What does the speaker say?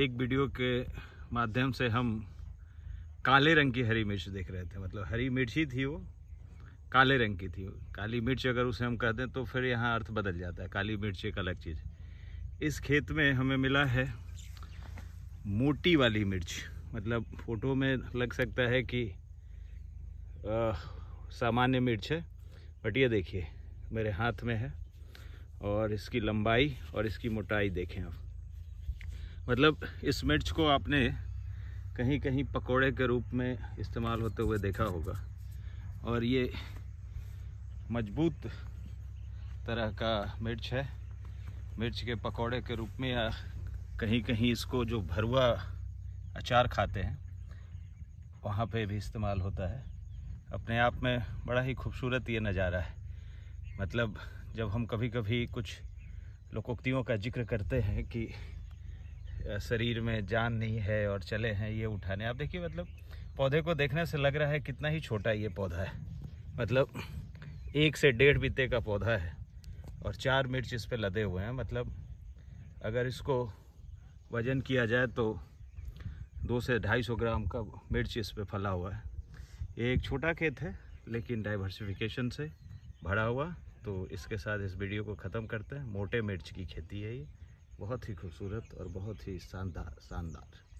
एक वीडियो के माध्यम से हम काले रंग की हरी मिर्च देख रहे थे मतलब हरी मिर्च ही थी वो काले रंग की थी काली मिर्च अगर उसे हम कहते हैं तो फिर यहाँ अर्थ बदल जाता है काली मिर्च एक अलग चीज़ इस खेत में हमें मिला है मोटी वाली मिर्च मतलब फ़ोटो में लग सकता है कि सामान्य मिर्च है बट ये देखिए मेरे हाथ में है और इसकी लंबाई और इसकी मोटाई देखें आप मतलब इस मिर्च को आपने कहीं कहीं पकोड़े के रूप में इस्तेमाल होते हुए देखा होगा और ये मजबूत तरह का मिर्च है मिर्च के पकोड़े के रूप में या कहीं कहीं इसको जो भरुआ अचार खाते हैं वहाँ पे भी इस्तेमाल होता है अपने आप में बड़ा ही खूबसूरत ये नज़ारा है मतलब जब हम कभी कभी कुछ लोकोक्तियों का जिक्र करते हैं कि शरीर में जान नहीं है और चले हैं ये उठाने आप देखिए मतलब पौधे को देखने से लग रहा है कितना ही छोटा ये पौधा है मतलब एक से डेढ़ बीते का पौधा है और चार मिर्च इस पर लदे हुए हैं मतलब अगर इसको वजन किया जाए तो दो से ढाई सौ ग्राम का मिर्च इस पर फला हुआ है ये एक छोटा खेत है लेकिन डाइवर्सिफिकेशन से भरा हुआ तो इसके साथ इस वीडियो को ख़त्म करते हैं मोटे मिर्च की खेती है ये बहुत ही खूबसूरत और बहुत ही शानदार शानदार